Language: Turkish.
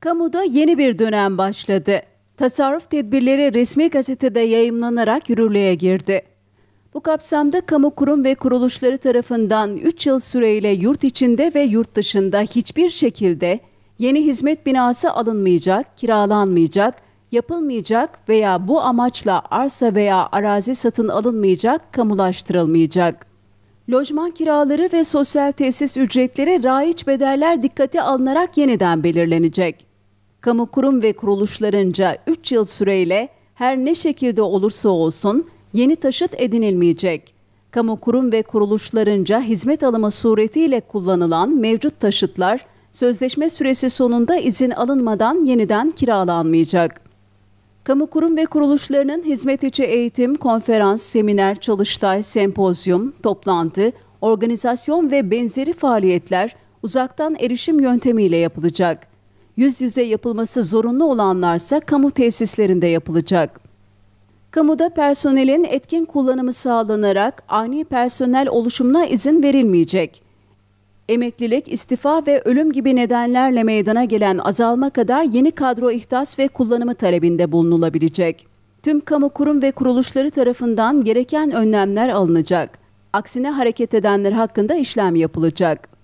Kamuda yeni bir dönem başladı. Tasarruf tedbirleri resmi gazetede yayımlanarak yürürlüğe girdi. Bu kapsamda kamu kurum ve kuruluşları tarafından 3 yıl süreyle yurt içinde ve yurt dışında hiçbir şekilde yeni hizmet binası alınmayacak, kiralanmayacak, yapılmayacak veya bu amaçla arsa veya arazi satın alınmayacak, kamulaştırılmayacak. Lojman kiraları ve sosyal tesis ücretleri raiç bedeller dikkate alınarak yeniden belirlenecek kamu kurum ve kuruluşlarınca 3 yıl süreyle her ne şekilde olursa olsun yeni taşıt edinilmeyecek. Kamu kurum ve kuruluşlarınca hizmet alımı suretiyle kullanılan mevcut taşıtlar sözleşme süresi sonunda izin alınmadan yeniden kiralanmayacak. Kamu kurum ve kuruluşlarının hizmet içi eğitim, konferans, seminer, çalıştay, sempozyum, toplantı, organizasyon ve benzeri faaliyetler uzaktan erişim yöntemiyle yapılacak yüz yüze yapılması zorunlu olanlarsa kamu tesislerinde yapılacak. Kamuda personelin etkin kullanımı sağlanarak ani personel oluşumuna izin verilmeyecek. Emeklilik, istifa ve ölüm gibi nedenlerle meydana gelen azalma kadar yeni kadro ihtas ve kullanımı talebinde bulunulabilecek. Tüm kamu kurum ve kuruluşları tarafından gereken önlemler alınacak. Aksine hareket edenler hakkında işlem yapılacak.